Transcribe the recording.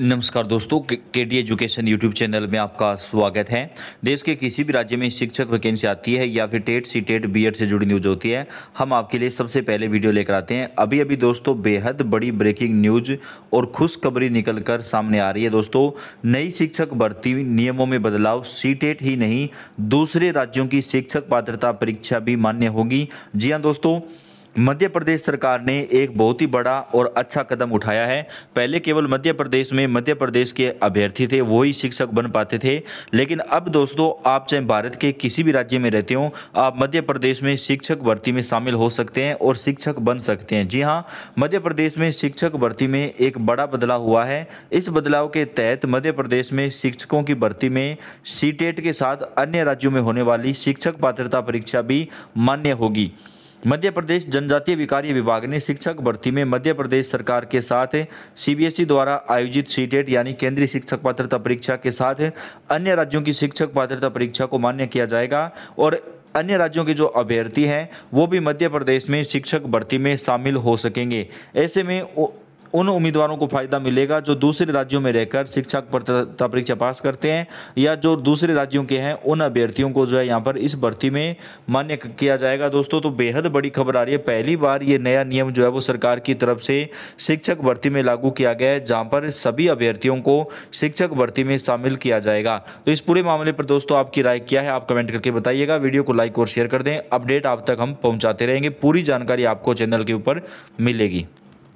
नमस्कार दोस्तों के डी एजुकेशन यूट्यूब चैनल में आपका स्वागत है देश के किसी भी राज्य में शिक्षक वैकेंसी आती है या फिर टेट सी टेट बी से जुड़ी न्यूज होती है हम आपके लिए सबसे पहले वीडियो लेकर आते हैं अभी अभी दोस्तों बेहद बड़ी ब्रेकिंग न्यूज और खुशखबरी निकल कर सामने आ रही है दोस्तों नई शिक्षक भर्ती नियमों में बदलाव सी टेट ही नहीं दूसरे राज्यों की शिक्षक पात्रता परीक्षा भी मान्य होगी जी हाँ दोस्तों मध्य प्रदेश सरकार ने एक बहुत ही बड़ा और अच्छा कदम उठाया है पहले केवल मध्य प्रदेश में मध्य प्रदेश के अभ्यर्थी थे वही शिक्षक बन पाते थे लेकिन अब दोस्तों आप चाहे भारत के किसी भी राज्य में रहते हो आप मध्य प्रदेश में शिक्षक भर्ती में शामिल हो सकते हैं और शिक्षक बन सकते हैं जी हाँ मध्य प्रदेश में शिक्षक भर्ती में एक बड़ा बदलाव हुआ है इस बदलाव के तहत मध्य प्रदेश में शिक्षकों की भर्ती में सी के साथ अन्य राज्यों में होने वाली शिक्षक पात्रता परीक्षा भी मान्य होगी मध्य प्रदेश जनजातीय विकारी विभाग ने शिक्षक भर्ती में मध्य प्रदेश सरकार के साथ सीबीएसई द्वारा आयोजित सीटेट यानी केंद्रीय शिक्षक पात्रता परीक्षा के साथ अन्य राज्यों की शिक्षक पात्रता परीक्षा को मान्य किया जाएगा और अन्य राज्यों के जो अभ्यर्थी हैं वो भी मध्य प्रदेश में शिक्षक भर्ती में शामिल हो सकेंगे ऐसे में उन उम्मीदवारों को फायदा मिलेगा जो दूसरे राज्यों में रहकर शिक्षा पात्रता परीक्षा पास करते हैं या जो दूसरे राज्यों के हैं उन अभ्यर्थियों को जो है यहाँ पर इस भर्ती में मान्य किया जाएगा दोस्तों तो बेहद बड़ी खबर आ रही है पहली बार ये नया नियम जो है वो सरकार की तरफ से शिक्षक भर्ती में लागू किया गया है जहाँ पर सभी अभ्यर्थियों को शिक्षक भर्ती में शामिल किया जाएगा तो इस पूरे मामले पर दोस्तों आपकी राय क्या है आप कमेंट करके बताइएगा वीडियो को लाइक और शेयर कर दें अपडेट आप तक हम पहुँचाते रहेंगे पूरी जानकारी आपको चैनल के ऊपर मिलेगी